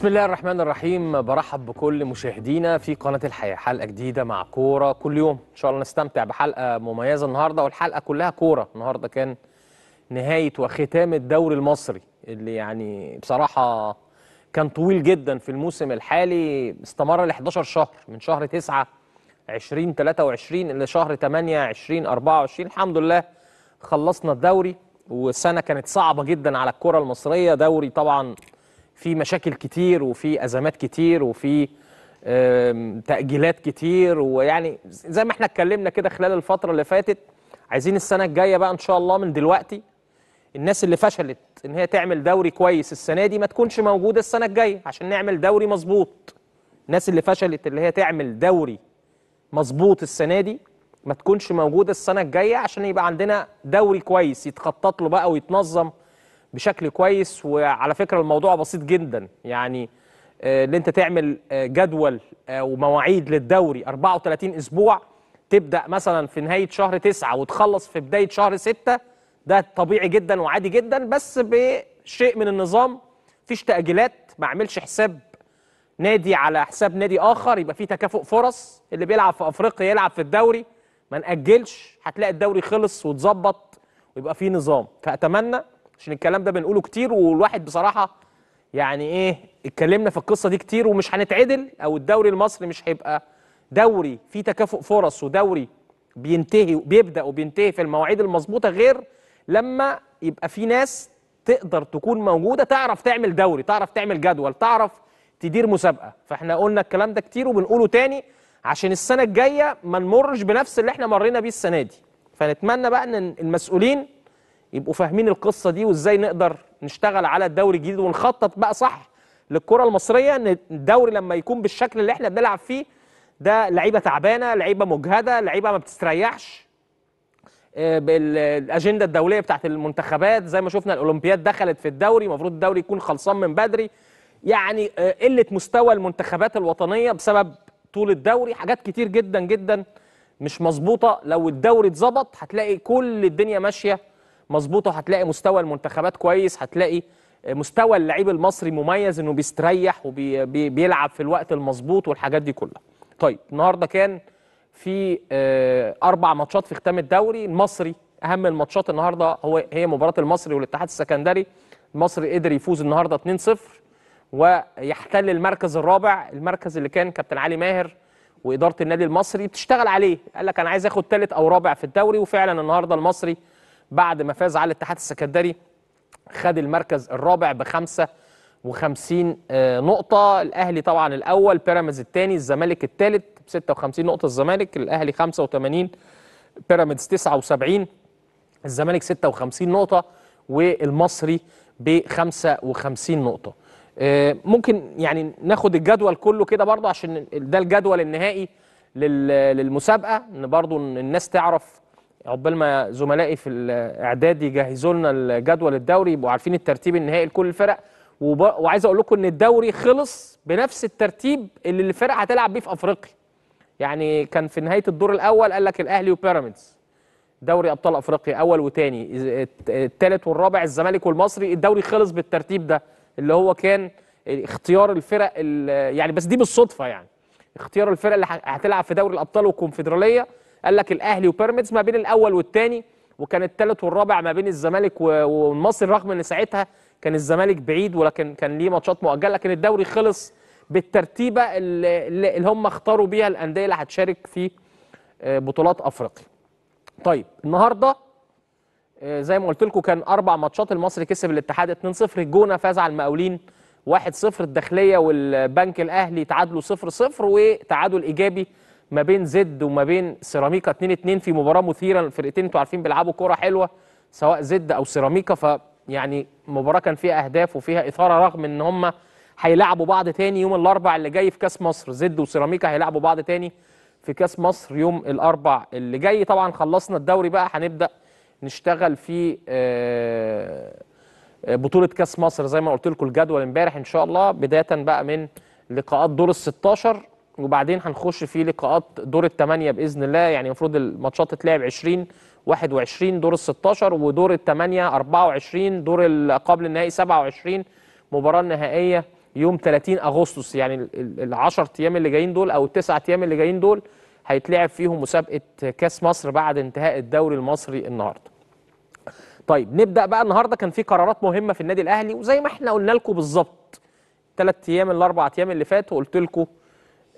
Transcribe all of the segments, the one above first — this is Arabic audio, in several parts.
بسم الله الرحمن الرحيم برحب بكل مشاهدينا في قناة الحياة حلقة جديدة مع كورة كل يوم إن شاء الله نستمتع بحلقة مميزة النهاردة والحلقة كلها كورة النهاردة كان نهاية وختام الدوري المصري اللي يعني بصراحة كان طويل جدا في الموسم الحالي استمر ل 11 شهر من شهر 9 20 23 شهر 8 20 24 الحمد لله خلصنا الدوري والسنة كانت صعبة جدا على الكرة المصرية دوري طبعا في مشاكل كتير وفي ازمات كتير وفي تاجيلات كتير ويعني زي ما احنا اتكلمنا كده خلال الفتره اللي فاتت عايزين السنه الجايه بقى ان شاء الله من دلوقتي الناس اللي فشلت ان هي تعمل دوري كويس السنه دي ما تكونش موجوده السنه الجايه عشان نعمل دوري مظبوط الناس اللي فشلت اللي هي تعمل دوري مظبوط السنه دي ما تكونش موجوده السنه الجايه عشان يبقى عندنا دوري كويس يتخطط له بقى ويتنظم بشكل كويس وعلى فكره الموضوع بسيط جدا يعني ان آه، انت تعمل آه، جدول آه، ومواعيد للدوري 34 اسبوع تبدا مثلا في نهايه شهر 9 وتخلص في بدايه شهر 6 ده طبيعي جدا وعادي جدا بس بشيء من النظام فيش تاجيلات ما اعملش حساب نادي على حساب نادي اخر يبقى في تكافؤ فرص اللي بيلعب في افريقيا يلعب في الدوري ما ناجلش هتلاقي الدوري خلص واتظبط ويبقى في نظام فاتمنى عشان الكلام ده بنقوله كتير والواحد بصراحه يعني ايه اتكلمنا في القصه دي كتير ومش هنتعدل او الدوري المصري مش هيبقى دوري فيه تكافؤ فرص ودوري بينتهي بيبدا وبينتهي في المواعيد المظبوطه غير لما يبقى في ناس تقدر تكون موجوده تعرف تعمل دوري تعرف تعمل جدول تعرف تدير مسابقه فاحنا قلنا الكلام ده كتير وبنقوله تاني عشان السنه الجايه ما نمرش بنفس اللي احنا مرينا بيه السنه دي فنتمنى بقى ان المسؤولين يبقوا فاهمين القصه دي وازاي نقدر نشتغل على الدوري الجديد ونخطط بقى صح للكره المصريه ان الدوري لما يكون بالشكل اللي احنا بنلعب فيه ده لعيبه تعبانه لعيبه مجهده لعيبه ما بتستريحش آه، بالاجنده الدوليه بتاعت المنتخبات زي ما شفنا الاولمبياد دخلت في الدوري المفروض الدوري يكون خلصان من بدري يعني آه، قله مستوى المنتخبات الوطنيه بسبب طول الدوري حاجات كتير جدا جدا مش مظبوطه لو الدوري اتظبط هتلاقي كل الدنيا ماشيه مظبوطه وهتلاقي مستوى المنتخبات كويس هتلاقي مستوى اللعيب المصري مميز انه بيستريح وبيلعب في الوقت المظبوط والحاجات دي كلها. طيب النهارده كان في آه، اربع ماتشات في ختام الدوري المصري اهم الماتشات النهارده هو هي مباراه المصري والاتحاد السكندري المصري قدر يفوز النهارده 2-0 ويحتل المركز الرابع المركز اللي كان كابتن علي ماهر واداره النادي المصري بتشتغل عليه قال لك انا عايز اخد ثالث او رابع في الدوري وفعلا النهارده المصري بعد ما فاز على الاتحاد السكندري خد المركز الرابع ب 55 آه، نقطة الأهلي طبعا الأول بيراميدز الثاني الزمالك الثالث ب 56 نقطة الزمالك الأهلي 85 بيراميدز 79 الزمالك 56 نقطة والمصري ب 55 نقطة آه، ممكن يعني ناخد الجدول كله كده برضه عشان ده الجدول النهائي للمسابقه ان برضه الناس تعرف عقبال ما زملائي في الاعداد يجهزوا لنا الجدول الدوري يبقوا عارفين الترتيب النهائي لكل الفرق وب... وعايز اقول لكم ان الدوري خلص بنفس الترتيب اللي الفرق هتلعب بيه في افريقيا يعني كان في نهايه الدور الاول قال لك الاهلي وبيراميدز دوري ابطال افريقيا اول وثاني الثالث والرابع الزمالك والمصري الدوري خلص بالترتيب ده اللي هو كان اختيار الفرق يعني بس دي بالصدفه يعني اختيار الفرق اللي هتلعب في دوري الابطال والكونفدراليه قال لك الاهلي وبيراميدز ما بين الاول والثاني وكان الثالث والرابع ما بين الزمالك والمصري رغم ان ساعتها كان الزمالك بعيد ولكن كان ليه ماتشات مؤجله لكن الدوري خلص بالترتيبه اللي, اللي هم اختاروا بيها الانديه اللي هتشارك في آه، بطولات افريقيا. طيب النهارده آه، زي ما قلت لكم كان اربع ماتشات المصري كسب الاتحاد 2-0 الجونه فاز على المقاولين 1-0 الداخليه والبنك الاهلي تعادلوا 0-0 وتعادل ايجابي ما بين زد وما بين سيراميكا 2 2 في مباراه مثيره الفرقتين انتوا عارفين بيلعبوا كوره حلوه سواء زد او سيراميكا ف يعني مباراه كان فيها اهداف وفيها اثاره رغم ان هم هيلعبوا بعض تاني يوم الاربع اللي جاي في كاس مصر زد وسيراميكا هيلعبوا بعض تاني في كاس مصر يوم الاربع اللي جاي طبعا خلصنا الدوري بقى هنبدا نشتغل في آه، آه، بطوله كاس مصر زي ما قلت لكم الجدول امبارح ان شاء الله بدايه بقى من لقاءات دور ال 16 وبعدين هنخش في لقاءات دور الثمانيه باذن الله يعني المفروض الماتشات تتلعب 20 21 دور ال 16 ودور الثمانيه 24 دور قبل النهائي 27 مباراه النهائيه يوم 30 اغسطس يعني ال 10 ايام اللي جايين دول او التسعة ايام اللي جايين دول هيتلعب فيهم مسابقه كاس مصر بعد انتهاء الدوري المصري النهارده. طيب نبدا بقى النهارده كان في قرارات مهمه في النادي الاهلي وزي ما احنا قلنا لكم بالظبط ثلاث ايام الاربع ايام اللي فاتوا قلت لكم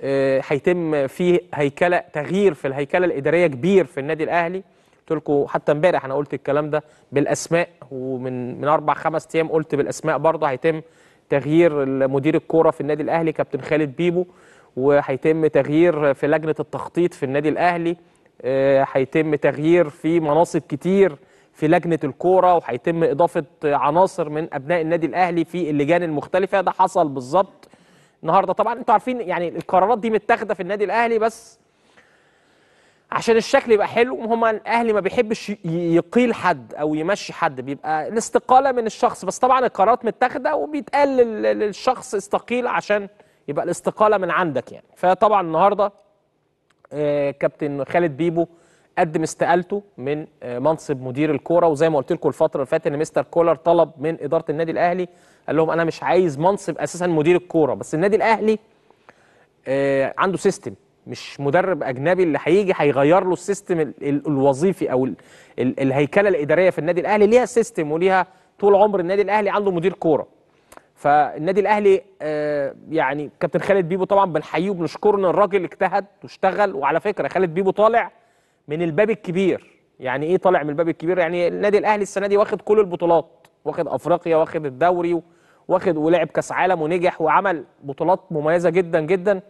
آه، هيتم في هيكله تغيير في الهيكله الاداريه كبير في النادي الاهلي قلت لكم حتى امبارح انا قلت الكلام ده بالاسماء ومن من اربع خمس ايام قلت بالاسماء برضه هيتم تغيير مدير الكوره في النادي الاهلي كابتن خالد بيبو وهيتم تغيير في لجنه التخطيط في النادي الاهلي آه، هيتم تغيير في مناصب كتير في لجنه الكوره وهيتم اضافه عناصر من ابناء النادي الاهلي في اللجان المختلفه ده حصل بالظبط النهارده طبعا انتوا عارفين يعني القرارات دي متاخده في النادي الاهلي بس عشان الشكل يبقى حلو هما الاهلي ما بيحبش يقيل حد او يمشي حد بيبقى الاستقاله من الشخص بس طبعا القرارات متاخده وبيتقال للشخص استقيل عشان يبقى الاستقاله من عندك يعني فطبعا النهارده آه، كابتن خالد بيبو قدم استقالته من آه، منصب مدير الكوره وزي ما قلت لكم الفتره اللي فاتت ان مستر كولر طلب من اداره النادي الاهلي قال لهم انا مش عايز منصب اساسا مدير الكوره بس النادي الاهلي آه، عنده سيستم مش مدرب اجنبي اللي هيجي هيغير له السيستم الوظيفي او الهيكله الاداريه في النادي الاهلي ليها سيستم وليها طول عمر النادي الاهلي عنده مدير كوره فالنادي الاهلي آه، يعني كابتن خالد بيبو طبعا بنحييه وبنشكره ان الراجل اجتهد واشتغل وعلى فكره خالد بيبو طالع من الباب الكبير يعني ايه طالع من الباب الكبير يعني النادي الاهلي السنه دي واخد كل البطولات واخد افريقيا واخد الدوري واخد ولعب كاس عالم ونجح وعمل بطولات مميزه جدا جدا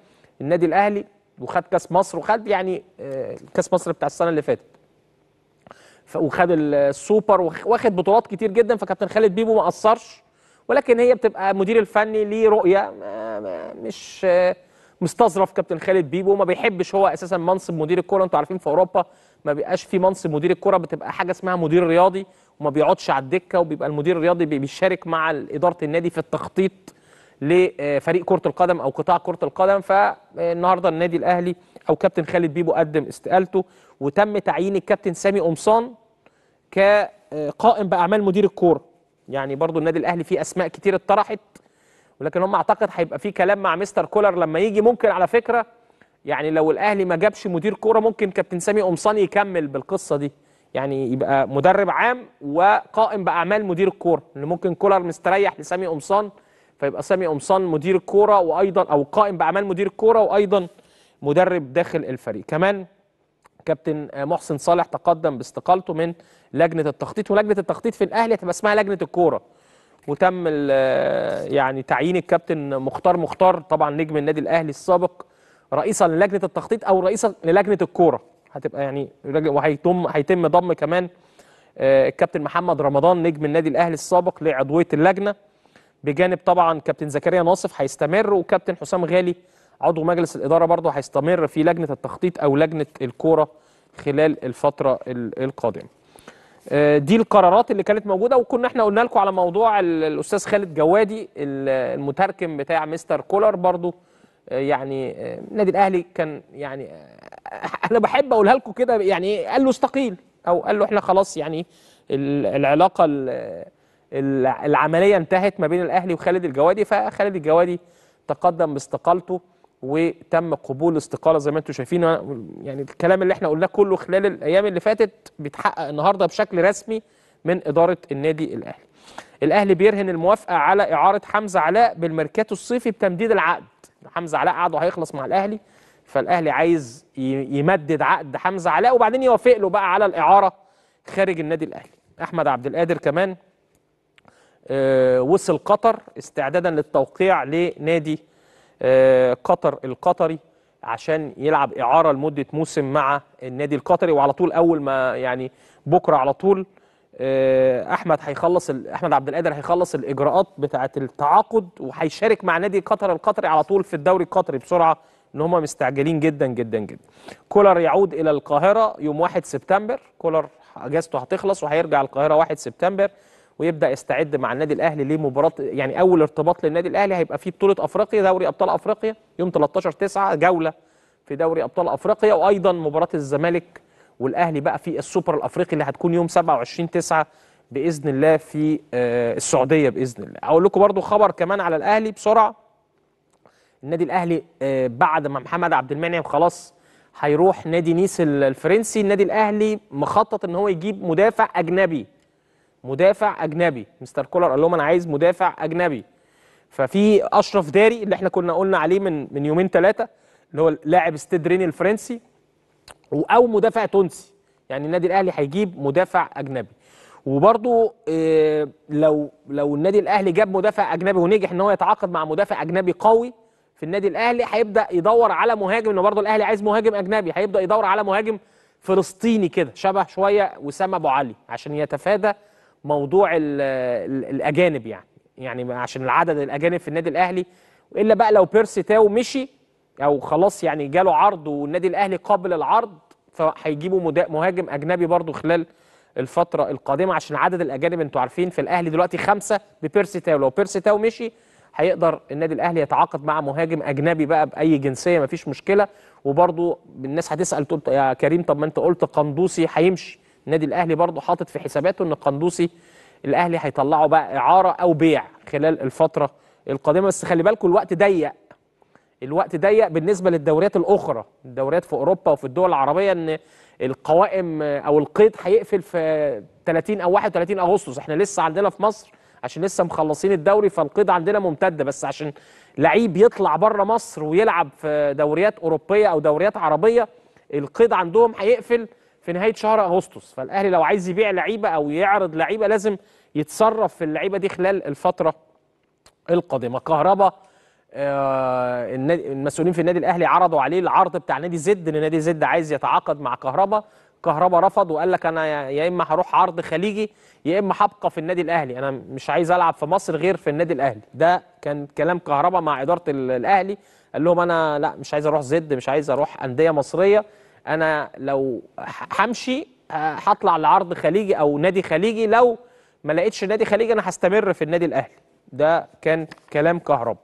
النادي الاهلي وخد كاس مصر وخد يعني آه، كاس مصر بتاع السنه اللي فاتت وخد السوبر واخد بطولات كتير جدا فكابتن خالد بيبو ما قصرش ولكن هي بتبقى مدير الفني ليه رؤيه مش آه، مستظرف كابتن خالد بيبو ما بيحبش هو اساسا منصب مدير الكوره انتوا عارفين في اوروبا ما بيبقاش في منصب مدير الكوره بتبقى حاجه اسمها مدير رياضي وما بيقعدش على الدكه وبيبقى المدير الرياضي بيشارك مع اداره النادي في التخطيط لفريق آه، كره القدم او قطاع كره القدم فالنهارده آه، النادي الاهلي او كابتن خالد بيبو قدم استقالته وتم تعيين الكابتن سامي قمصان كقائم باعمال مدير الكوره يعني برضو النادي الاهلي فيه اسماء كتير اتطرحت ولكن هم اعتقد هيبقى في كلام مع مستر كولر لما يجي ممكن على فكره يعني لو الاهلي ما جابش مدير كوره ممكن كابتن سامي قمصان يكمل بالقصه دي يعني يبقى مدرب عام وقائم باعمال مدير الكوره ان ممكن كولر مستريح لسامي قمصان فيبقى سامي قمصان مدير الكوره وايضا او قائم باعمال مدير الكوره وايضا مدرب داخل الفريق كمان كابتن محسن صالح تقدم باستقالته من لجنه التخطيط ولجنه التخطيط في الاهلي هتبقى اسمها لجنه الكوره وتم يعني تعيين الكابتن مختار مختار طبعا نجم النادي الاهلي السابق رئيسا للجنه التخطيط او رئيسا للجنه الكوره هتبقى يعني وهيتم هيتم ضم كمان آه، الكابتن محمد رمضان نجم النادي الاهلي السابق لعضويه اللجنه بجانب طبعا كابتن زكريا ناصف هيستمر وكابتن حسام غالي عضو مجلس الاداره برضه هيستمر في لجنه التخطيط او لجنه الكوره خلال الفتره القادمه آه، دي القرارات اللي كانت موجوده وكنا احنا قلنا لكم على موضوع الاستاذ خالد جوادي المتركم بتاع مستر كولر برضو آه، يعني آه، النادي الاهلي كان يعني انا بحب اقولها لكم كده يعني إيه، قال له استقيل او قال له احنا خلاص يعني العلاقه العمليه انتهت ما بين الاهلي وخالد الجوادي فخالد الجوادي تقدم باستقالته وتم قبول الاستقاله زي ما انتم شايفين يعني الكلام اللي احنا قلناه كله خلال الايام اللي فاتت بيتحقق النهارده بشكل رسمي من اداره النادي الاهلي. الاهلي بيرهن الموافقه على اعاره حمزه علاء بالميركاتو الصيفي بتمديد العقد. حمزه علاء قعده هيخلص مع الاهلي فالاهلي عايز يمدد عقد حمزه علاء وبعدين يوافق له بقى على الاعاره خارج النادي الاهلي. احمد عبد القادر كمان آه، وصل قطر استعدادا للتوقيع لنادي آه، قطر القطري عشان يلعب اعاره لمده موسم مع النادي القطري وعلى طول اول ما يعني بكره على طول آه، احمد هيخلص احمد عبد القادر هيخلص الاجراءات بتاعه التعاقد وهيشارك مع نادي قطر القطري على طول في الدوري القطري بسرعه ان هم مستعجلين جدا جدا جدا كولر يعود الى القاهره يوم 1 سبتمبر كولر اجازته هتخلص وهيرجع القاهره 1 سبتمبر ويبدا يستعد مع النادي الاهلي لمباراه يعني اول ارتباط للنادي الاهلي هيبقى في بطوله افريقيا دوري ابطال افريقيا يوم 13 9 جوله في دوري ابطال افريقيا وايضا مباراه الزمالك والاهلي بقى في السوبر الافريقي اللي هتكون يوم 27 9 باذن الله في آه، السعوديه باذن الله اقول لكم برده خبر كمان على الاهلي بسرعه النادي الاهلي آه، بعد ما محمد عبد المنعم خلاص هيروح نادي نيس الفرنسي النادي الاهلي مخطط ان هو يجيب مدافع اجنبي مدافع اجنبي مستر كولر قال لهم انا عايز مدافع اجنبي ففي اشرف داري اللي احنا كنا قلنا عليه من من يومين ثلاثه اللي هو لاعب ستيد ريني الفرنسي او مدافع تونسي يعني النادي الاهلي هيجيب مدافع اجنبي وبرضه آه، لو لو النادي الاهلي جاب مدافع اجنبي ونجح ان هو يتعاقد مع مدافع اجنبي قوي في النادي الاهلي هيبدا يدور على مهاجم انه برضه الاهلي عايز مهاجم اجنبي هيبدا يدور على مهاجم فلسطيني كده شبه شويه وسام ابو علي عشان يتفادى موضوع الاجانب يعني يعني عشان العدد الاجانب في النادي الاهلي الا بقى لو بيرسي تاو مشي او خلاص يعني جاله عرض والنادي الاهلي قابل العرض فهيجيبوا مهاجم اجنبي برضو خلال الفتره القادمه عشان عدد الاجانب انتوا عارفين في الاهلي دلوقتي خمسه ببيرسي تاو لو بيرسي تاو مشي هيقدر النادي الاهلي يتعاقد مع مهاجم اجنبي بقى باي جنسيه مفيش مشكله وبرضو الناس هتسال تقول يا كريم طب ما انت قلت قندوسي هيمشي النادي الاهلي برضه حاطط في حساباته ان قندوسي الاهلي هيطلعه بقى اعاره او بيع خلال الفتره القادمه بس خلي بالكم الوقت ضيق الوقت ضيق بالنسبه للدوريات الاخرى الدوريات في اوروبا وفي الدول العربيه ان القوائم او القيد هيقفل في 30 او 31 اغسطس احنا لسه عندنا في مصر عشان لسه مخلصين الدوري فالقيد عندنا ممتده بس عشان لعيب يطلع بره مصر ويلعب في دوريات اوروبيه او دوريات عربيه القيد عندهم هيقفل في نهايه شهر اغسطس فالاهلي لو عايز يبيع لعيبه او يعرض لعيبه لازم يتصرف في اللعيبه دي خلال الفتره القادمه كهربا آه المسؤولين في النادي الاهلي عرضوا عليه العرض بتاع نادي زد ان نادي زد عايز يتعاقد مع كهربا كهربا رفض وقال لك انا يا اما هروح عرض خليجي يا اما هبقى في النادي الاهلي انا مش عايز العب في مصر غير في النادي الاهلي ده كان كلام كهربا مع اداره الاهلي قال لهم انا لا مش عايز اروح زد مش عايز اروح انديه مصريه انا لو همشي هطلع لعرض خليجي او نادي خليجي لو ما لقيتش نادي خليجي انا هستمر في النادي الاهلي ده كان كلام كهرب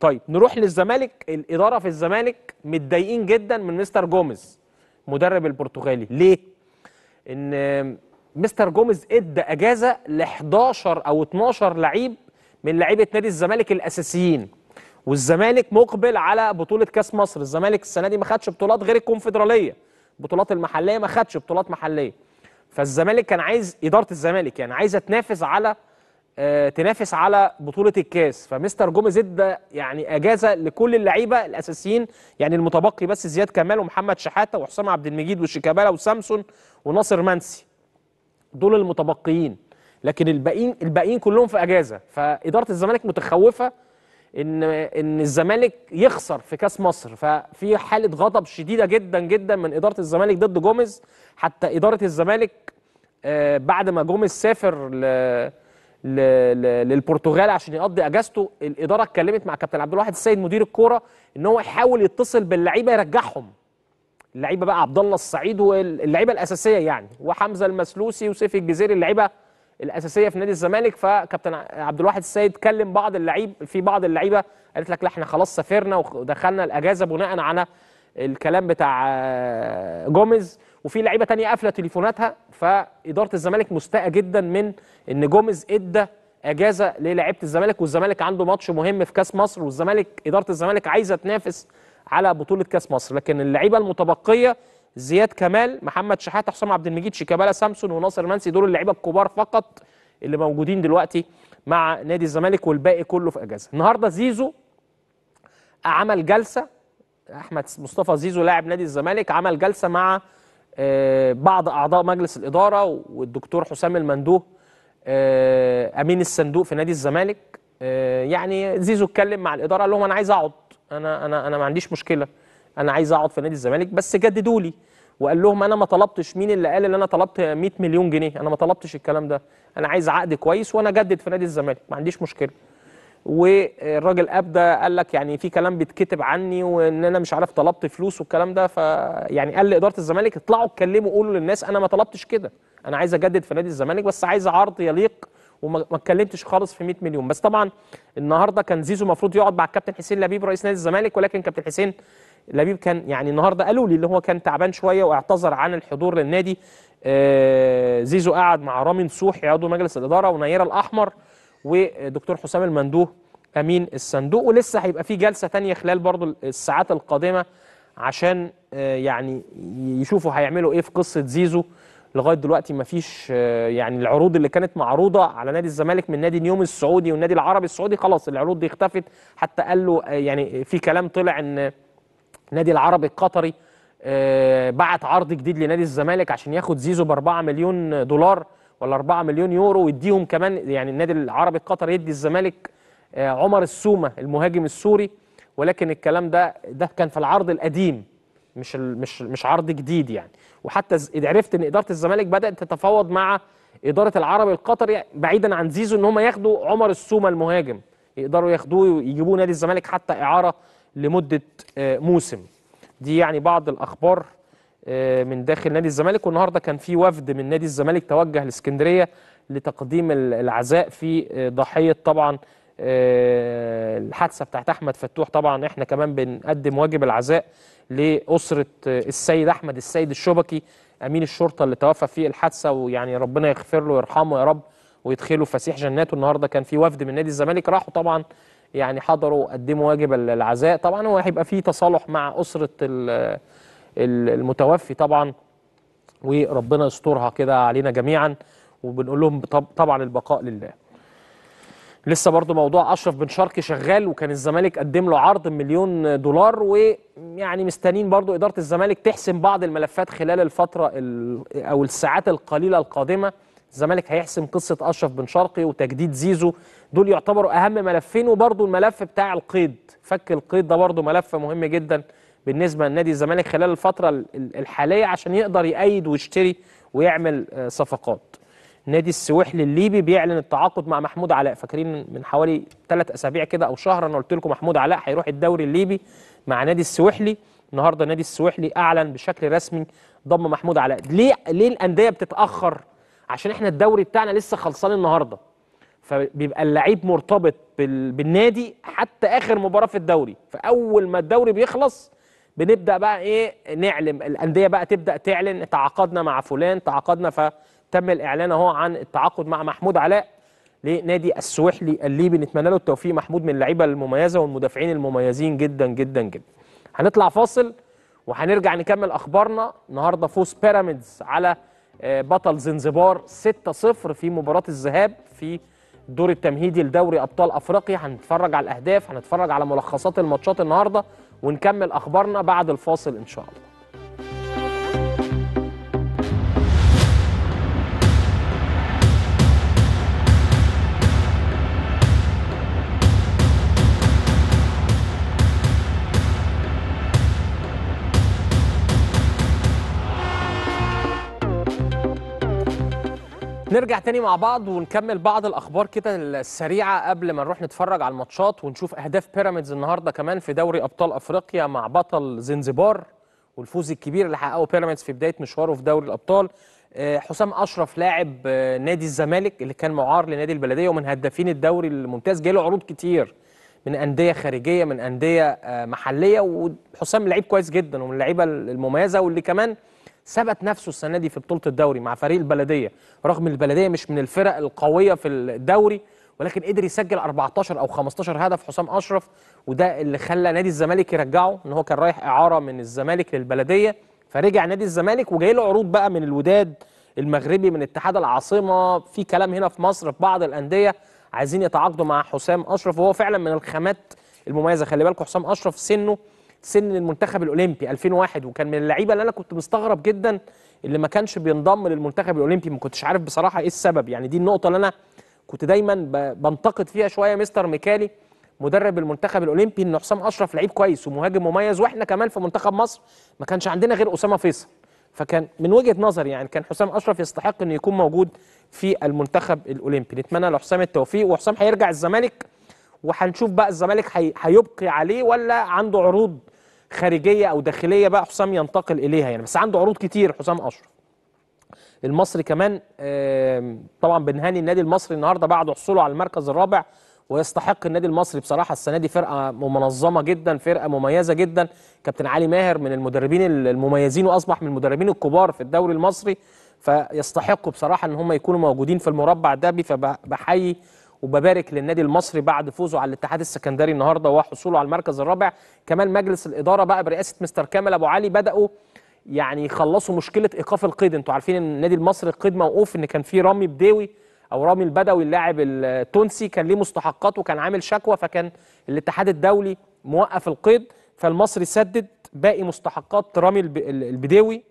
طيب نروح للزمالك الاداره في الزمالك متضايقين جدا من مستر جوميز مدرب البرتغالي ليه ان مستر جوميز ادى اجازه ل 11 او 12 لعيب من لعيبه نادي الزمالك الاساسيين والزمالك مقبل على بطوله كاس مصر الزمالك السنه دي ما خدش بطولات غير الكونفدراليه البطولات المحليه ما خدش بطولات محليه فالزمالك كان عايز اداره الزمالك يعني عايزه تنافس على آه تنافس على بطوله الكاس فمستر جوميز ادى يعني اجازه لكل اللعيبه الاساسيين يعني المتبقي بس زياد كمال ومحمد شحاته وحسام عبد المجيد وشيكابالا وسامسون وناصر منسي دول المتبقيين لكن الباقيين الباقيين كلهم في اجازه فاداره الزمالك متخوفه ان ان الزمالك يخسر في كاس مصر ففي حاله غضب شديده جدا جدا من اداره الزمالك ضد جوميز حتى اداره الزمالك آه، بعد ما جوميز سافر ل للبرتغال عشان يقضي اجازته الاداره اتكلمت مع كابتن عبد الواحد السيد مدير الكوره ان هو يحاول يتصل باللعيبه يرجعهم اللعيبه بقى عبد الله السعيد واللعيبه الاساسيه يعني وحمزه المسلوسي وسيف الجزيري اللعيبه الاساسيه في نادي الزمالك فكابتن عبد الواحد السيد كلم بعض اللعيب في بعض اللعيبه قالت لك لا احنا خلاص سافرنا ودخلنا الاجازه بناء على الكلام بتاع آه، جوميز وفي لعيبه تانية قافله تليفوناتها فاداره الزمالك مستاءه جدا من ان جوميز ادى اجازه للاعيبه الزمالك والزمالك عنده ماتش مهم في كاس مصر والزمالك اداره الزمالك عايزه تنافس على بطوله كاس مصر لكن اللعيبه المتبقيه زياد كمال محمد شحاته حسام عبد المجيد شيكابالا سامسون وناصر منسي دول اللعيبه الكبار فقط اللي موجودين دلوقتي مع نادي الزمالك والباقي كله في اجازه النهارده زيزو عمل جلسه احمد مصطفى زيزو لاعب نادي الزمالك عمل جلسه مع آه، بعض اعضاء مجلس الاداره والدكتور حسام المندوه آه، امين الصندوق في نادي الزمالك آه، يعني زيزو اتكلم مع الاداره قال لهم انا عايز اقعد انا انا انا ما عنديش مشكله انا عايز اقعد في نادي الزمالك بس جددوا لي وقال لهم انا ما طلبتش مين اللي قال ان انا طلبت 100 مليون جنيه انا ما طلبتش الكلام ده انا عايز عقد كويس وانا اجدد في نادي الزمالك ما عنديش مشكله والراجل ابدا قال لك يعني في كلام بيتكتب عني وان انا مش عارف طلبت فلوس والكلام ده فيعني قال لاداره الزمالك اطلعوا اتكلموا قولوا للناس انا ما طلبتش كده انا عايز اجدد في نادي الزمالك بس عايز عرض يليق وما اتكلمتش خالص في 100 مليون بس طبعا النهارده كان زيزو المفروض يقعد مع الكابتن حسين لبيب رئيس نادي الزمالك ولكن كابتن حسين لبيب كان يعني النهارده قالوا لي اللي هو كان تعبان شويه واعتذر عن الحضور للنادي آه، زيزو قعد مع رامي نصوحي عضو مجلس الاداره ونيره الاحمر ودكتور حسام المندوه امين الصندوق ولسه هيبقى في جلسه ثانيه خلال برضو الساعات القادمه عشان آه، يعني يشوفوا هيعملوا ايه في قصه زيزو لغايه دلوقتي ما فيش آه، يعني العروض اللي كانت معروضه على نادي الزمالك من نادي نيوم السعودي والنادي العربي السعودي خلاص العروض دي اختفت حتى قال له يعني في كلام طلع ان النادي العربي القطري آه، بعت عرض جديد لنادي الزمالك عشان ياخد زيزو ب 4 مليون دولار ولا 4 مليون يورو ويديهم كمان يعني النادي العربي القطري يدي الزمالك آه، عمر السومه المهاجم السوري ولكن الكلام ده ده كان في العرض القديم مش مش مش عرض جديد يعني وحتى يعني عرفت ان اداره الزمالك بدات تتفاوض مع اداره العربي القطري بعيدا عن زيزو ان هم ياخدوا عمر السومه المهاجم يقدروا ياخدوه يجيبوه نادي الزمالك حتى اعاره لمدة آه، موسم دي يعني بعض الأخبار آه، من داخل نادي الزمالك والنهاردة كان في وفد من نادي الزمالك توجه لاسكندرية لتقديم العزاء في آه، ضحية طبعا الحادثة بتاعت أحمد فتوح طبعا احنا كمان بنقدم واجب العزاء لأسرة السيد أحمد السيد الشبكي أمين الشرطة اللي توفى في الحادثة ويعني ربنا يغفر له ويرحمه يا رب ويدخله فسيح جناته النهارده كان في وفد من نادي الزمالك راحوا طبعا يعني حضروا قدموا إيه واجب العزاء طبعا هو هيبقى في تصالح مع أسرة المتوفي طبعا وربنا يسترها كده علينا جميعا وبنقول لهم طبعا البقاء لله لسه برضو موضوع أشرف بن شرقي شغال وكان الزمالك قدم له عرض مليون دولار ويعني مستنين برضو إدارة الزمالك تحسم بعض الملفات خلال الفترة أو الساعات القليلة القادمة الزمالك هيحسم قصه اشرف بن شرقي وتجديد زيزو دول يعتبروا اهم ملفين وبرده الملف بتاع القيد فك القيد ده برده ملف مهم جدا بالنسبه لنادي الزمالك خلال الفتره الحاليه عشان يقدر يأيد ويشتري ويعمل آه، صفقات نادي السويحلي الليبي بيعلن التعاقد مع محمود علاء فاكرين من حوالي ثلاث اسابيع كده او شهر انا قلت لكم محمود علاء هيروح الدوري الليبي مع نادي السويحلي النهارده نادي السويحلي اعلن بشكل رسمي ضم محمود علاء ليه ليه الانديه بتتاخر عشان احنا الدوري بتاعنا لسه خلصان النهارده فبيبقى اللعيب مرتبط بالنادي حتى اخر مباراه في الدوري فاول ما الدوري بيخلص بنبدا بقى ايه نعلم الانديه بقى تبدا تعلن تعاقدنا مع فلان تعاقدنا فتم الاعلان اهو عن التعاقد مع محمود علاء لنادي السويحلي الليبي نتمنى له التوفيق محمود من اللعيبه المميزه والمدافعين المميزين جدا جدا جدا هنطلع فاصل وهنرجع نكمل اخبارنا النهارده فوز بيراميدز على آه، بطل زنزبار 6-0 في مباراه الذهاب في الدور التمهيدي لدوري ابطال افريقيا هنتفرج على الاهداف هنتفرج على ملخصات الماتشات النهارده ونكمل اخبارنا بعد الفاصل ان شاء الله نرجع تاني مع بعض ونكمل بعض الاخبار كده السريعه قبل ما نروح نتفرج على الماتشات ونشوف اهداف بيراميدز النهارده كمان في دوري ابطال افريقيا مع بطل زنزبار والفوز الكبير اللي حققه بيراميدز في بدايه مشواره في دوري الابطال آه، حسام اشرف لاعب آه، نادي الزمالك اللي كان معار لنادي البلديه ومن هدافين الدوري الممتاز جاي له عروض كتير من انديه خارجيه من انديه آه، محليه وحسام لعيب كويس جدا ومن اللعيبه المميزه واللي كمان ثبت نفسه السنه دي في بطوله الدوري مع فريق البلديه رغم البلديه مش من الفرق القويه في الدوري ولكن قدر يسجل 14 او 15 هدف حسام اشرف وده اللي خلى نادي الزمالك يرجعه ان هو كان رايح اعاره من الزمالك للبلديه فرجع نادي الزمالك وجاي له عروض بقى من الوداد المغربي من اتحاد العاصمه في كلام هنا في مصر في بعض الانديه عايزين يتعاقدوا مع حسام اشرف وهو فعلا من الخامات المميزه خلي بالكم حسام اشرف سنه سن المنتخب الاولمبي 2001 وكان من اللعيبه اللي انا كنت مستغرب جدا اللي ما كانش بينضم للمنتخب الاولمبي ما كنتش عارف بصراحه ايه السبب يعني دي النقطه اللي انا كنت دايما بنتقد فيها شويه مستر ميكالي مدرب المنتخب الاولمبي ان حسام اشرف لعيب كويس ومهاجم مميز واحنا كمان في منتخب مصر ما كانش عندنا غير اسامه فيصل فكان من وجهه نظري يعني كان حسام اشرف يستحق انه يكون موجود في المنتخب الاولمبي نتمنى لحسام التوفيق وحسام هيرجع الزمالك وهنشوف بقى الزمالك هيبقي عليه ولا عنده عروض خارجيه او داخليه بقى حسام ينتقل اليها يعني بس عنده عروض كتير حسام اشرف المصري كمان طبعا بنهاني النادي المصري النهارده بعد حصوله على المركز الرابع ويستحق النادي المصري بصراحه السنه دي فرقه منظمه جدا فرقه مميزه جدا كابتن علي ماهر من المدربين المميزين واصبح من المدربين الكبار في الدوري المصري فيستحقوا بصراحه ان هم يكونوا موجودين في المربع ده فبحيي وببارك للنادي المصري بعد فوزه على الاتحاد السكندري النهارده وحصوله على المركز الرابع كمان مجلس الاداره بقى برئاسه مستر كامل ابو علي بداوا يعني يخلصوا مشكله ايقاف القيد انتوا عارفين ان النادي المصري القيد موقوف ان كان في رامي بداوي او رامي البدوي اللاعب التونسي كان ليه مستحقات وكان عامل شكوى فكان الاتحاد الدولي موقف القيد فالمصري سدد باقي مستحقات رامي البداوي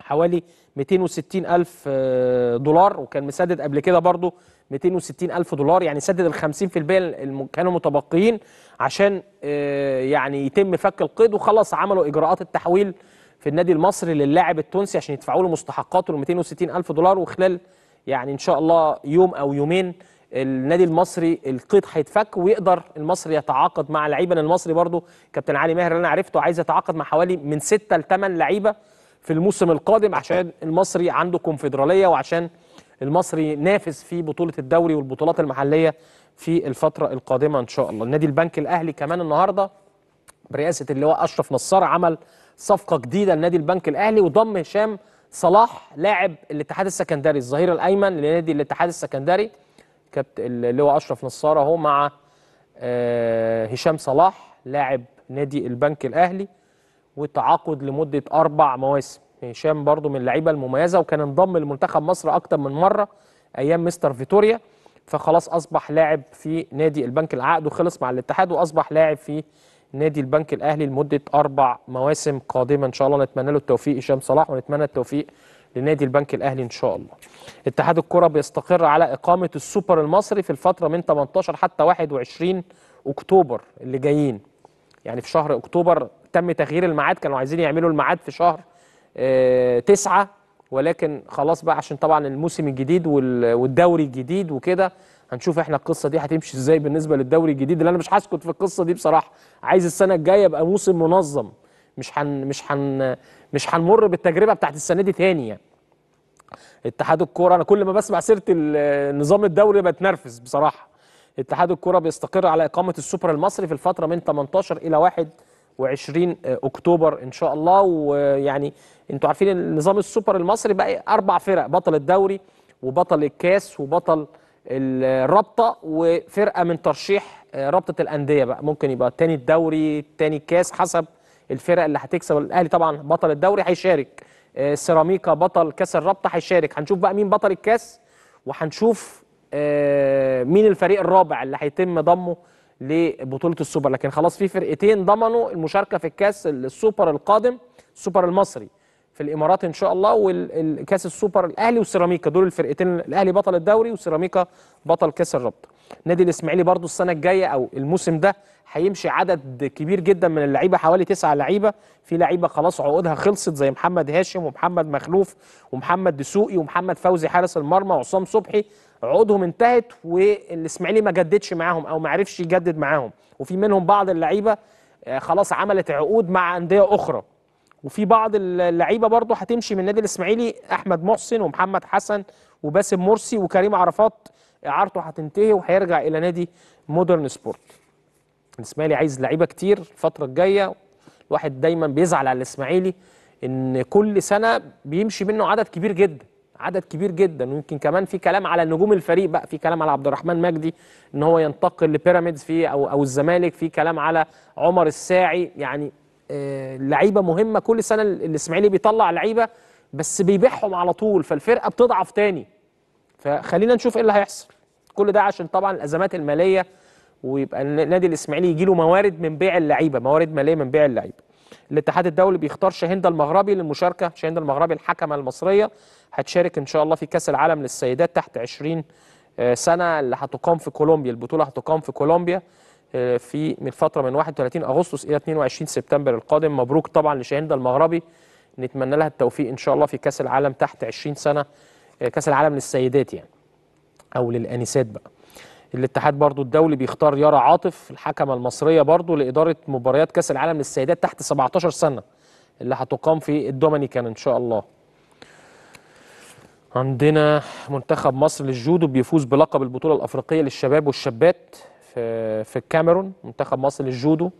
حوالي 260 ألف آه، دولار وكان مسدد قبل كده برضه 260 ألف دولار يعني سدد ال 50% اللي كانوا متبقيين عشان آه، يعني يتم فك القيد وخلاص عملوا إجراءات التحويل في النادي المصري للاعب التونسي عشان يدفعوا له مستحقاته ال 260 ألف دولار وخلال يعني إن شاء الله يوم أو يومين النادي المصري القيد هيتفك ويقدر المصري يتعاقد مع لعيبه المصري برضو كابتن علي ماهر اللي انا عرفته عايز يتعاقد مع حوالي من 6 ل 8 لعيبه في الموسم القادم عشان المصري عنده كونفدراليه وعشان المصري نافس في بطولة الدوري والبطولات المحلية في الفترة القادمة إن شاء الله النادي البنك الأهلي كمان النهاردة برئاسة اللواء أشرف نصار عمل صفقة جديدة لنادي البنك الأهلي وضم هشام صلاح لاعب الاتحاد السكندري الظهير الأيمن لنادي الاتحاد السكندري كابتن اللواء أشرف نصار أهو مع آه، هشام صلاح لاعب نادي البنك الأهلي وتعاقد لمدة أربع مواسم هشام برضو من اللعيبه المميزه وكان انضم لمنتخب مصر اكتر من مره ايام مستر فيتوريا فخلاص اصبح لاعب في نادي البنك العقد خلص مع الاتحاد واصبح لاعب في نادي البنك الاهلي لمده اربع مواسم قادمه ان شاء الله نتمنى له التوفيق هشام صلاح ونتمنى التوفيق لنادي البنك الاهلي ان شاء الله. اتحاد الكره بيستقر على اقامه السوبر المصري في الفتره من 18 حتى 21 اكتوبر اللي جايين. يعني في شهر اكتوبر تم تغيير الميعاد كانوا عايزين يعملوا الميعاد في شهر آه، تسعة ولكن خلاص بقى عشان طبعا الموسم الجديد والدوري الجديد وكده هنشوف احنا القصه دي هتمشي ازاي بالنسبه للدوري الجديد اللي انا مش هسكت في القصه دي بصراحه عايز السنه الجايه يبقى موسم منظم مش هن مش هن مش هنمر بالتجربه بتاعت السنه دي تاني يعني اتحاد الكوره انا كل ما بسمع سيره النظام الدوري بتنرفز بصراحه اتحاد الكوره بيستقر على اقامه السوبر المصري في الفتره من 18 الى 1 وعشرين اكتوبر ان شاء الله ويعني انتوا عارفين النظام السوبر المصري بقى اربع فرق بطل الدوري وبطل الكاس وبطل الرابطه وفرقه من ترشيح آه، رابطه الانديه بقى ممكن يبقى تاني الدوري تاني الكاس حسب الفرق اللي هتكسب الاهلي طبعا بطل الدوري هيشارك آه، سيراميكا بطل كاس الرابطه هيشارك هنشوف بقى مين بطل الكاس وهنشوف آه، مين الفريق الرابع اللي هيتم ضمه لبطوله السوبر لكن خلاص في فرقتين ضمنوا المشاركه في الكاس السوبر القادم السوبر المصري في الامارات ان شاء الله والكاس السوبر الاهلي وسيراميكا دول الفرقتين الاهلي بطل الدوري وسيراميكا بطل كاس الرابطه نادي الاسماعيلي برضو السنه الجايه او الموسم ده هيمشي عدد كبير جدا من اللعيبه حوالي تسعة لعيبه في لعيبه خلاص عقودها خلصت زي محمد هاشم ومحمد مخلوف ومحمد دسوقي ومحمد فوزي حارس المرمى وعصام صبحي عقودهم انتهت والاسماعيلي ما جددش معاهم او ما عرفش يجدد معاهم وفي منهم بعض اللعيبه آه، خلاص عملت عقود مع انديه اخرى وفي بعض اللعيبه برضه هتمشي من النادي الاسماعيلي احمد محسن ومحمد حسن وباسم مرسي وكريم عرفات اعارته هتنتهي وهيرجع الى نادي مودرن سبورت الاسماعيلي عايز لعيبه كتير الفتره الجايه الواحد دايما بيزعل على الاسماعيلي ان كل سنه بيمشي منه عدد كبير جدا عدد كبير جدا ويمكن كمان في كلام على نجوم الفريق بقى في كلام على عبد الرحمن مجدي ان هو ينتقل لبيراميدز في او او الزمالك في كلام على عمر الساعي يعني آه، لعيبه مهمه كل سنه الاسماعيلي بيطلع لعيبه بس بيبيعهم على طول فالفرقه بتضعف تاني فخلينا نشوف ايه اللي هيحصل كل ده عشان طبعا الازمات الماليه ويبقى النادي الاسماعيلي يجي له موارد من بيع اللعيبه موارد ماليه من بيع اللعيبه الاتحاد الدولي بيختار شاهين المغربي للمشاركه شاهين المغربي الحكمه المصريه هتشارك ان شاء الله في كاس العالم للسيدات تحت 20 آه، سنه اللي هتقام في كولومبيا البطوله هتقام في كولومبيا آه، في من فتره من 31 اغسطس الى 22 سبتمبر القادم مبروك طبعا لشاهنده المغربي نتمنى لها التوفيق ان شاء الله في كاس العالم تحت 20 سنه آه، كاس العالم للسيدات يعني او للانسات بقى الاتحاد برضو الدولي بيختار يارا عاطف الحكمه المصريه برضو لاداره مباريات كاس العالم للسيدات تحت 17 سنه اللي هتقام في الدومينيكان ان شاء الله عندنا منتخب مصر للجودو بيفوز بلقب البطولة الأفريقية للشباب والشابات في, في الكاميرون منتخب مصر للجودو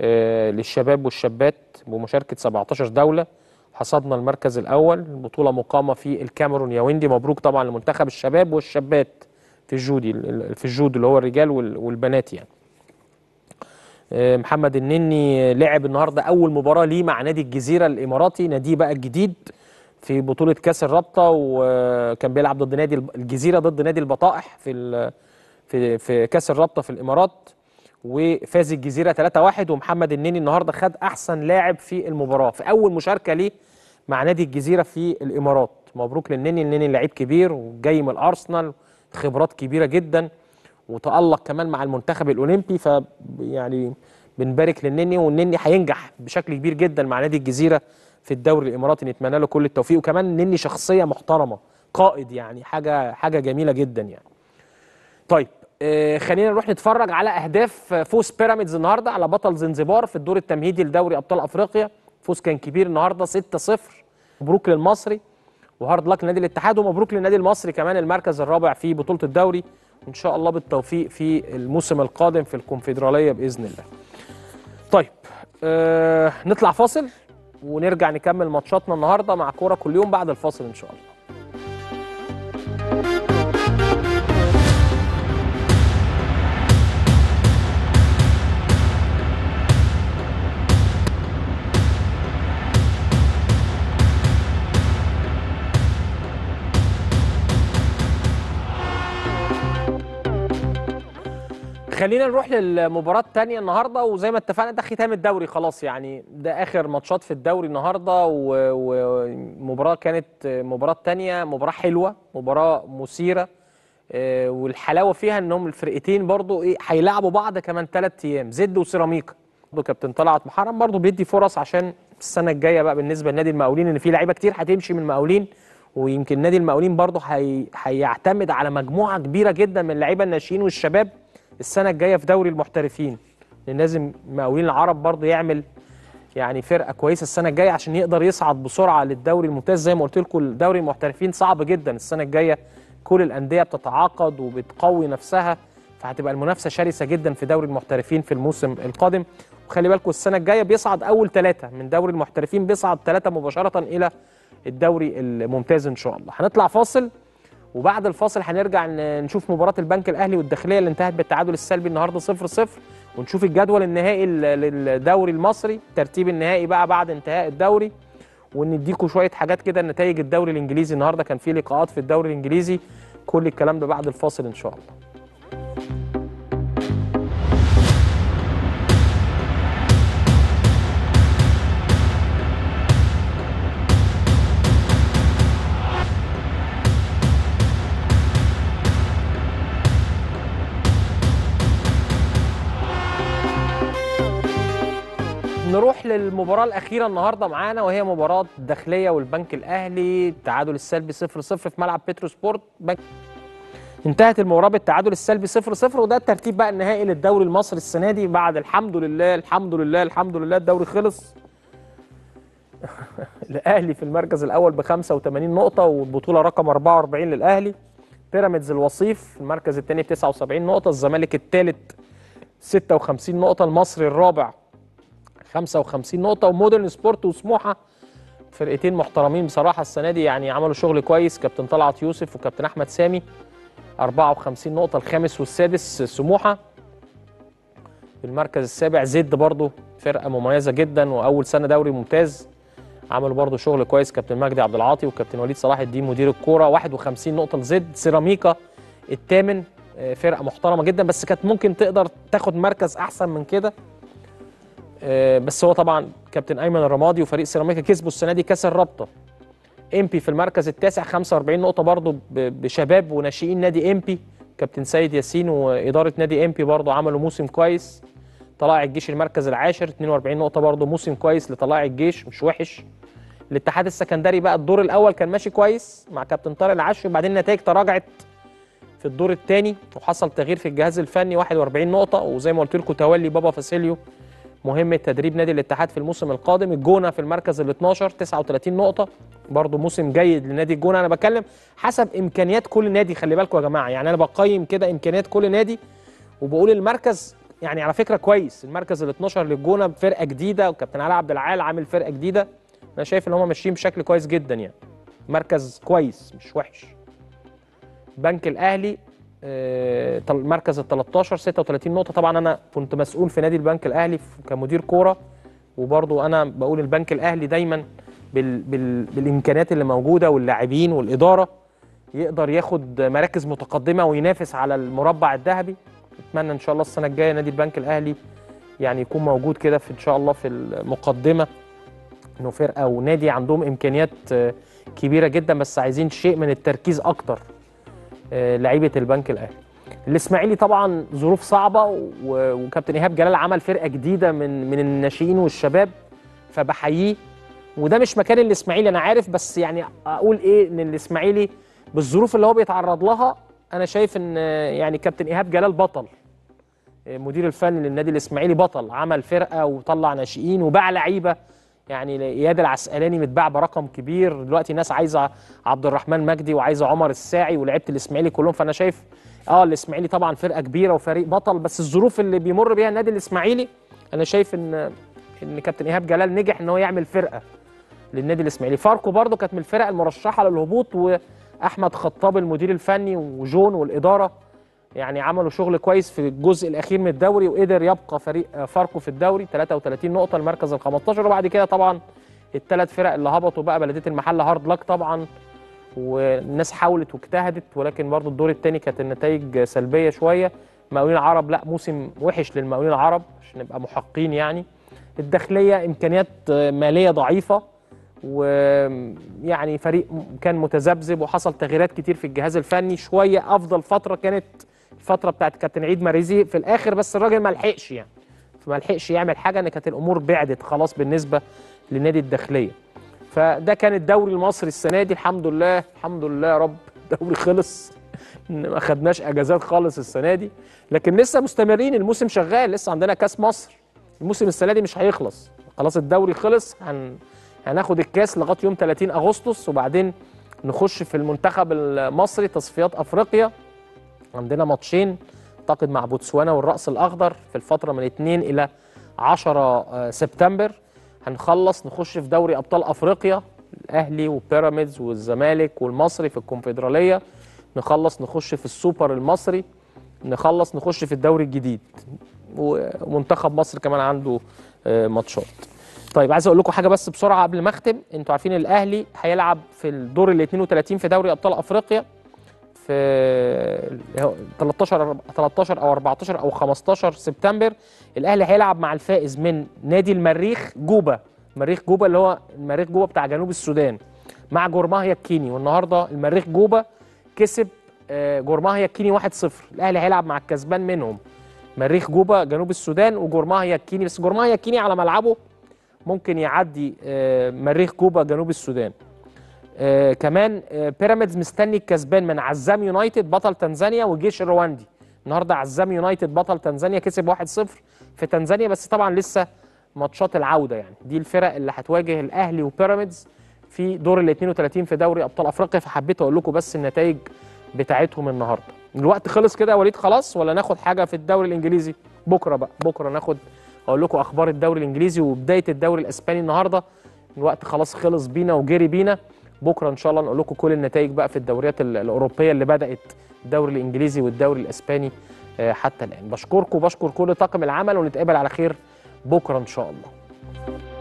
آه، للشباب والشابات بمشاركة 17 دولة حصدنا المركز الأول البطولة مقامة في الكاميرون يا ويندي مبروك طبعا لمنتخب الشباب والشابات في الجودي في الجودو اللي هو الرجال والبنات يعني آه، محمد النني آه، لعب النهارده أول مباراة ليه مع نادي الجزيرة الإماراتي ناديه بقى الجديد في بطوله كاس الرابطه وكان بيلعب ضد نادي الجزيره ضد نادي البطائح في في في كاس الرابطه في الامارات وفاز الجزيره 3-1 ومحمد النني النهارده خد احسن لاعب في المباراه في اول مشاركه ليه مع نادي الجزيره في الامارات مبروك للنني النني لعيب كبير وجاي من الارسنال خبرات كبيره جدا وتالق كمان مع المنتخب الاولمبي ف يعني بنبارك للنني والنني هينجح بشكل كبير جدا مع نادي الجزيره في الدوري الاماراتي نتمنى له كل التوفيق وكمان نني شخصيه محترمه قائد يعني حاجه حاجه جميله جدا يعني طيب آه خلينا نروح نتفرج على اهداف فوز بيراميدز النهارده على بطل زنزبار في الدور التمهيدي لدوري ابطال افريقيا فوز كان كبير النهارده 6-0 مبروك للمصري وهارد لك لنادي الاتحاد ومبروك للنادي المصري كمان المركز الرابع في بطوله الدوري وان شاء الله بالتوفيق في الموسم القادم في الكونفدراليه باذن الله. طيب آه نطلع فاصل ونرجع نكمل ماتشاتنا النهارده مع كوره كل يوم بعد الفاصل ان شاء الله خلينا نروح للمباراة الثانية النهاردة وزي ما اتفقنا ده ختام الدوري خلاص يعني ده آخر ماتشات في الدوري النهاردة ومباراة كانت مباراة ثانية مباراة حلوة مباراة مثيرة آه، والحلاوة فيها انهم الفرقتين برضو ايه هيلاعبوا بعض كمان ثلاث أيام زد وسيراميكا برضو كابتن طلعت محرم برضو بيدي فرص عشان السنة الجاية بقى بالنسبة لنادي المقاولين ان في لعيبة كتير هتمشي من المقاولين ويمكن نادي المقاولين برضه هيعتمد على مجموعه كبيره جدا من اللعيبه الناشئين والشباب السنه الجايه في دوري المحترفين لان لازم مقاولين العرب برضه يعمل يعني فرقه كويسه السنه الجايه عشان يقدر يصعد بسرعه للدوري الممتاز زي ما قلت لكم دوري المحترفين صعب جدا السنه الجايه كل الانديه بتتعاقد وبتقوي نفسها فهتبقى المنافسه شرسه جدا في دوري المحترفين في الموسم القادم وخلي بالكم السنه الجايه بيصعد اول ثلاثه من دوري المحترفين بيصعد ثلاثه مباشره الى الدوري الممتاز ان شاء الله هنطلع فاصل وبعد الفاصل هنرجع نشوف مباراه البنك الاهلي والداخليه اللي انتهت بالتعادل السلبي النهارده 0 0 ونشوف الجدول النهائي للدوري المصري ترتيب النهائي بقى بعد انتهاء الدوري ونديكم شويه حاجات كده نتائج الدوري الانجليزي النهارده كان في لقاءات في الدوري الانجليزي كل الكلام ده بعد الفاصل ان شاء الله للمباراه الاخيره النهارده معانا وهي مباراه الداخليه والبنك الاهلي التعادل السلبي 0 0 في ملعب بترو سبورت بنك انتهت المباراه بالتعادل السلبي 0 0 وده الترتيب بقى النهائي للدوري المصري السنه دي بعد الحمد لله الحمد لله الحمد لله الدوري خلص الاهلي في المركز الاول ب 85 نقطه والبطوله رقم 44 للاهلي بيراميدز الوصيف المركز الثاني ب 79 نقطه الزمالك الثالث 56 نقطه المصري الرابع 55 نقطه ومودرن سبورت وسموحه فرقتين محترمين بصراحه السنه دي يعني عملوا شغل كويس كابتن طلعت يوسف وكابتن احمد سامي 54 نقطه الخامس والسادس سموحه في المركز السابع زد برضو فرقه مميزه جدا واول سنه دوري ممتاز عملوا برضو شغل كويس كابتن مجدي عبد العاطي وكابتن وليد صلاح الدين مدير الكوره 51 نقطه لزد سيراميكا الثامن آه، فرقه محترمه جدا بس كانت ممكن تقدر تاخد مركز احسن من كده آه، بس هو طبعا كابتن ايمن الرمادي وفريق سيراميكا كسبوا السنه دي كاس الرابطه امبي في المركز التاسع 45 نقطه برضو بشباب وناشئين نادي امبي كابتن سيد ياسين واداره نادي امبي برضو عملوا موسم كويس طلائع الجيش المركز العاشر 42 نقطه برضو موسم كويس لطلائع الجيش مش وحش الاتحاد السكندري بقى الدور الاول كان ماشي كويس مع كابتن طارق العشري وبعدين النتائج تراجعت في الدور الثاني وحصل تغيير في الجهاز الفني 41 نقطه وزي ما قلت لكم تولي بابا فاسيليو مهمه تدريب نادي الاتحاد في الموسم القادم الجونه في المركز ال 12 39 نقطه برضه موسم جيد لنادي الجونه انا بتكلم حسب امكانيات كل نادي خلي بالكم يا جماعه يعني انا بقيم كده امكانيات كل نادي وبقول المركز يعني على فكره كويس المركز ال 12 للجونه فرقة جديده وكابتن علي عبد العال عامل فرقه جديده انا شايف ان هما ماشيين بشكل كويس جدا يعني مركز كويس مش وحش بنك الاهلي آه، مركز ال 13 36 نقطه طبعا انا كنت مسؤول في نادي البنك الاهلي كمدير كوره وبرضو انا بقول البنك الاهلي دايما بال بال بالامكانيات اللي موجوده واللاعبين والاداره يقدر ياخد مراكز متقدمه وينافس على المربع الذهبي اتمنى ان شاء الله السنه الجايه نادي البنك الاهلي يعني يكون موجود كده في ان شاء الله في المقدمه انه فرقه ونادي عندهم امكانيات آه، كبيره جدا بس عايزين شيء من التركيز اكتر آه، لعيبه البنك الاهلي الاسماعيلي طبعا ظروف صعبه وكابتن ايهاب جلال عمل فرقه جديده من من الناشئين والشباب فبحييه وده مش مكان الاسماعيلي انا عارف بس يعني اقول ايه ان الاسماعيلي بالظروف اللي هو بيتعرض لها انا شايف ان آه، يعني كابتن ايهاب جلال بطل آه، مدير الفني للنادي الاسماعيلي بطل عمل فرقه وطلع ناشئين وباع لعيبه يعني اياد العسقلاني متباع برقم كبير دلوقتي الناس عايزه عبد الرحمن مجدي وعايزه عمر الساعي ولعيبه الاسماعيلي كلهم فانا شايف اه الاسماعيلي طبعا فرقه كبيره وفريق بطل بس الظروف اللي بيمر بيها النادي الاسماعيلي انا شايف ان ان كابتن ايهاب جلال نجح ان هو يعمل فرقه للنادي الاسماعيلي فاركو برده كانت من الفرق المرشحه للهبوط واحمد خطاب المدير الفني وجون والاداره يعني عملوا شغل كويس في الجزء الاخير من الدوري وقدر يبقى فريق آه، فاركو في الدوري 33 نقطه المركز ال 15 وبعد كده طبعا الثلاث فرق اللي هبطوا بقى بلديه المحله هارد لك طبعا والناس حاولت واجتهدت ولكن برضو الدور الثاني كانت النتائج سلبيه شويه مقاولين العرب لا موسم وحش للمقاولين العرب عشان نبقى محقين يعني الداخليه امكانيات آه، ماليه ضعيفه ويعني فريق كان متذبذب وحصل تغييرات كتير في الجهاز الفني شويه افضل فتره كانت الفتره بتاعت كابتن عيد ماريزي في الاخر بس الراجل ما لحقش يعني فما لحقش يعمل حاجه ان كانت الامور بعدت خلاص بالنسبه للنادي الداخليه فده كان الدوري المصري السنه دي الحمد لله الحمد لله يا رب الدوري خلص ما خدناش اجازات خالص السنه دي لكن لسه مستمرين الموسم شغال لسه عندنا كاس مصر الموسم السنه دي مش هيخلص خلاص الدوري خلص هن... هناخد الكاس لغايه يوم 30 اغسطس وبعدين نخش في المنتخب المصري تصفيات افريقيا عندنا ماتشين اعتقد مع بوتسوانا والراس الاخضر في الفتره من 2 الى 10 آه، سبتمبر هنخلص نخش في دوري ابطال افريقيا الاهلي وبيراميدز والزمالك والمصري في الكونفدراليه نخلص نخش في السوبر المصري نخلص نخش في الدوري الجديد ومنتخب مصر كمان عنده آه، ماتشات طيب عايز اقول لكم حاجه بس بسرعه قبل ما اختم انتوا عارفين الاهلي هيلعب في الدور ال 32 في دوري ابطال افريقيا في 13 13 او 14 او 15 سبتمبر الاهلي هيلعب مع الفائز من نادي المريخ جوبا مريخ جوبا اللي هو المريخ جوبا بتاع جنوب السودان مع جورماهيا الكيني والنهارده المريخ جوبا كسب آه، جورماهيا الكيني 1-0 الاهلي هيلعب مع الكسبان منهم مريخ جوبا جنوب السودان وجورماهيا الكيني بس جورماهيا الكيني على ملعبه ممكن يعدي آه، مريخ جوبا جنوب السودان آه كمان آه بيراميدز مستني الكسبان من عزام يونايتد بطل تنزانيا والجيش الرواندي النهارده عزام يونايتد بطل تنزانيا كسب 1-0 في تنزانيا بس طبعا لسه ماتشات العوده يعني دي الفرق اللي هتواجه الاهلي وبيراميدز في دور ال 32 في دوري ابطال افريقيا فحبيت اقول لكم بس النتائج بتاعتهم النهارده الوقت خلص كده يا وليد خلاص ولا ناخد حاجه في الدوري الانجليزي بكره بقى بكره ناخد اقول لكم اخبار الدوري الانجليزي وبدايه الدوري الاسباني النهارده الوقت خلاص خلص بينا وجري بينا بكره ان شاء الله نقول لكم كل النتائج بقى في الدوريات الاوروبيه اللي بدات الدوري الانجليزي والدوري الاسباني آه، حتى الان بشكركم وبشكر كل طاقم العمل ونتقابل على خير بكره ان شاء الله